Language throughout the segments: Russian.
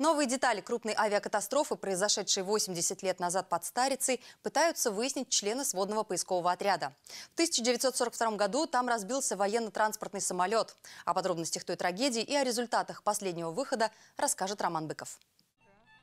Новые детали крупной авиакатастрофы, произошедшей 80 лет назад под Старицей, пытаются выяснить члены сводного поискового отряда. В 1942 году там разбился военно-транспортный самолет. О подробностях той трагедии и о результатах последнего выхода расскажет Роман Быков.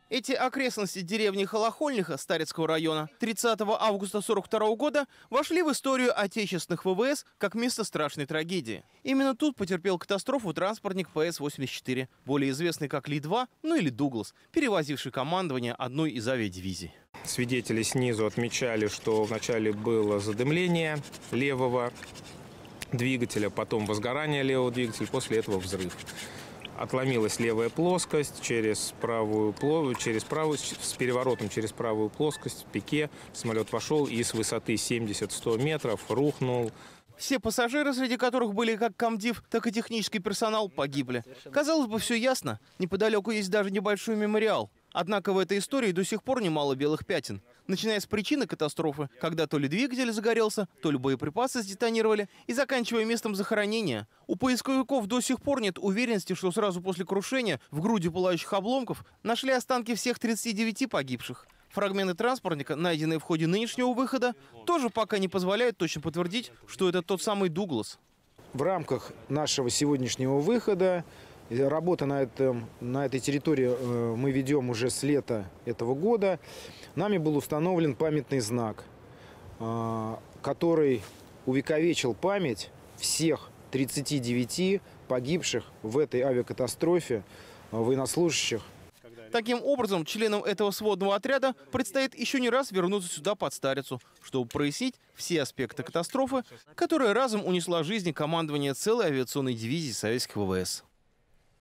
Эти окрестности деревни Холохольниха Старицкого района 30 августа 1942 года вошли в историю отечественных ВВС как место страшной трагедии. Именно тут потерпел катастрофу транспортник ПС-84, более известный как Ли-2, ну или Дуглас, перевозивший командование одной из авиадивизий. Свидетели снизу отмечали, что вначале было задымление левого двигателя, потом возгорание левого двигателя, после этого взрыв отломилась левая плоскость через правую, плоскость через правую с переворотом через правую плоскость в пике. Самолет пошел и с высоты 70-100 метров рухнул. Все пассажиры, среди которых были как комдив, так и технический персонал, погибли. Казалось бы, все ясно. Неподалеку есть даже небольшой мемориал. Однако в этой истории до сих пор немало белых пятен. Начиная с причины катастрофы, когда то ли двигатель загорелся, то ли боеприпасы сдетонировали, и заканчивая местом захоронения. У поисковиков до сих пор нет уверенности, что сразу после крушения в груди пылающих обломков нашли останки всех 39 погибших. Фрагменты транспортника, найденные в ходе нынешнего выхода, тоже пока не позволяют точно подтвердить, что это тот самый «Дуглас». В рамках нашего сегодняшнего выхода Работа на, этом, на этой территории э, мы ведем уже с лета этого года. Нами был установлен памятный знак, э, который увековечил память всех 39 погибших в этой авиакатастрофе э, военнослужащих. Таким образом, членам этого сводного отряда предстоит еще не раз вернуться сюда под Старицу, чтобы прояснить все аспекты катастрофы, которая разом унесла жизни командования целой авиационной дивизии советских ВВС.